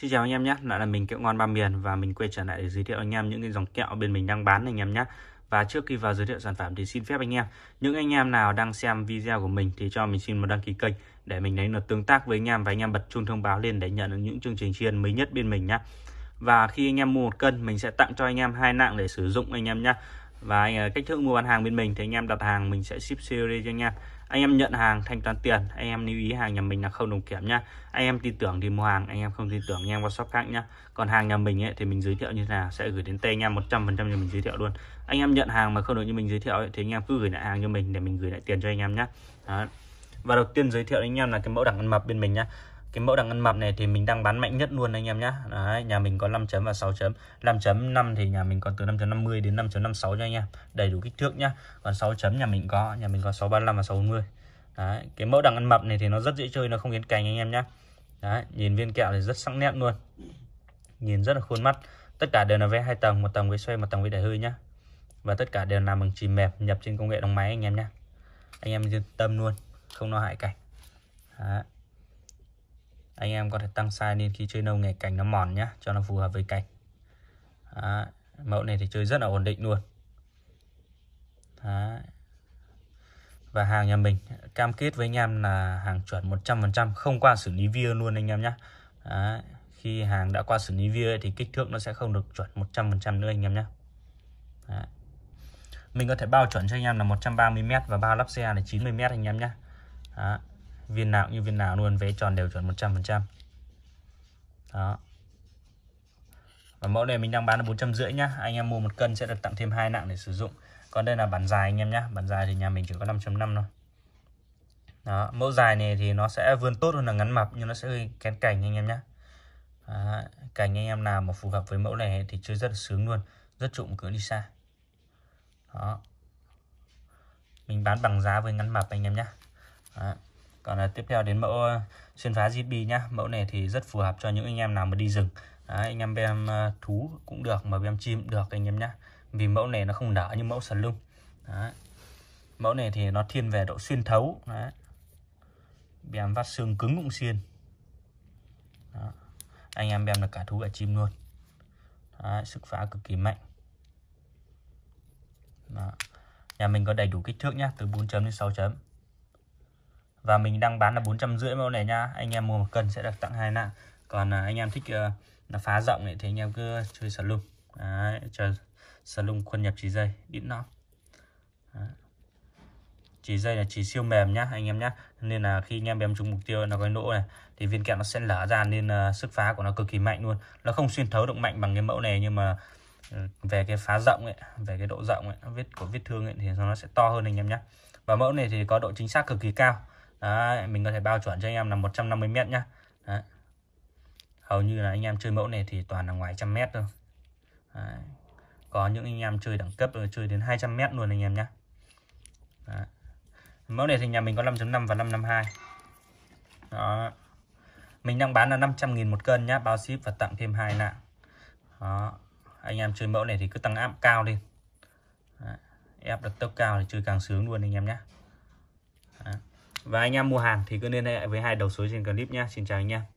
Xin chào anh em nhé, lại là mình kẹo ngon ba miền và mình quay trở lại để giới thiệu anh em những cái dòng kẹo bên mình đang bán anh em nhé. Và trước khi vào giới thiệu sản phẩm thì xin phép anh em, những anh em nào đang xem video của mình thì cho mình xin một đăng ký kênh để mình lấy được tương tác với anh em và anh em bật chuông thông báo lên để nhận được những chương trình chiên mới nhất bên mình nhé. Và khi anh em mua một cân mình sẽ tặng cho anh em hai nặng để sử dụng anh em nhé và anh à, cách thức mua bán hàng bên mình thì anh em đặt hàng mình sẽ ship series cho nha anh em nhận hàng thanh toán tiền anh em lưu ý hàng nhà mình là không đồng kiểm nha anh em tin tưởng thì mua hàng anh em không tin tưởng anh em vào shop khác nhá còn hàng nhà mình ấy, thì mình giới thiệu như thế nào sẽ gửi đến tay anh em trăm phần trăm cho mình giới thiệu luôn anh em nhận hàng mà không được như mình giới thiệu ấy, thì anh em cứ gửi lại hàng cho mình để mình gửi lại tiền cho anh em nhá Đó. và đầu tiên giới thiệu anh em là cái mẫu đẳng ăn mập bên mình nhá cái mẫu đằng ăn mập này thì mình đang bán mạnh nhất luôn anh em nhé Đấy, nhà mình có 5 chấm và 6 chấm 5 chấm 5 thì nhà mình có từ 5.50 đến 5.56 cho anh em đầy đủ kích thước nhá còn 6 chấm nhà mình có nhà mình có 635 và 640 Đấy, cái mẫu đằng ăn mập này thì nó rất dễ chơi nó không khiến cành anh em nhé Đấy, nhìn viên kẹo thì rất sắc nét luôn nhìn rất là khuôn mắt tất cả đều là vé hai tầng một tầng với xoay một tầng với đẩy hơi nhá và tất cả đều làm bằng chìm mềm nhập trên công nghệ đóng máy anh em nhé anh em yên tâm luôn không lo hại cảnh Đấy anh em có thể tăng size lên khi chơi nâu nghề cành nó mòn nhá cho nó phù hợp với cành Đấy. mẫu này thì chơi rất là ổn định luôn Đấy. và hàng nhà mình cam kết với anh em là hàng chuẩn 100% không qua xử lý via luôn anh em nhá Đấy. khi hàng đã qua xử lý via thì kích thước nó sẽ không được chuẩn 100% nữa anh em nhá Đấy. mình có thể bao chuẩn cho anh em là 130m và bao lắp xe là 90m anh em nhá Đấy viên nào cũng như viên nào luôn vé tròn đều chuẩn 100% đó và mẫu này mình đang bán là rưỡi nhá anh em mua một cân sẽ được tặng thêm hai nặng để sử dụng còn đây là bản dài anh em nhá bản dài thì nhà mình chỉ có 5.5 thôi đó mẫu dài này thì nó sẽ vươn tốt hơn là ngắn mập nhưng nó sẽ hơi kén cành anh em nhá à, cành anh em nào mà phù hợp với mẫu này thì chơi rất là sướng luôn rất trụng cửa đi xa đó mình bán bằng giá với ngắn mập anh em nhé còn là tiếp theo đến mẫu à, xuyên phá ZB nhá mẫu này thì rất phù hợp cho những anh em nào mà đi rừng Đấy, anh em bem à, thú cũng được mà bem chim cũng được anh em nhá vì mẫu này nó không đỡ như mẫu sần lung Đấy. mẫu này thì nó thiên về độ xuyên thấu Đấy. bem vắt xương cứng cũng xuyên Đó. anh em bem được cả thú cả chim luôn Đấy, sức phá cực kỳ mạnh Đó. nhà mình có đầy đủ kích thước nhá từ 4 chấm đến 6 chấm và mình đang bán là bốn trăm rưỡi mẫu này nha anh em mua một cân sẽ được tặng hai nạng còn à, anh em thích à, nó phá rộng này thì anh em cứ chơi sờ lung chờ sờ lung quân nhập chỉ dây ít nó chỉ dây là chỉ siêu mềm nhá anh em nhá nên là khi anh em bém trúng mục tiêu nó có nỗ này thì viên kẹo nó sẽ lở ra nên uh, sức phá của nó cực kỳ mạnh luôn nó không xuyên thấu động mạnh bằng cái mẫu này nhưng mà ừ, về cái phá rộng ấy về cái độ rộng ấy vết của vết thương ấy thì nó sẽ to hơn anh em nhá và mẫu này thì có độ chính xác cực kỳ cao Đấy, mình có thể bao chuẩn cho anh em là 150 mét nhá Đấy. hầu như là anh em chơi mẫu này thì toàn là ngoài trăm mét thôi Đấy. có những anh em chơi đẳng cấp chơi đến 200 mét luôn anh em nhá Đấy. mẫu này thì nhà mình có 5.5 và 552 đó mình đang bán là 500.000 một cân nhá bao ship và tặng thêm hai nạng đó anh em chơi mẫu này thì cứ tăng áp cao lên Đấy. ép được tốc cao thì chơi càng sướng luôn anh em nhá và anh em mua hàng thì cứ liên hệ với hai đầu số trên clip nhé Xin chào anh em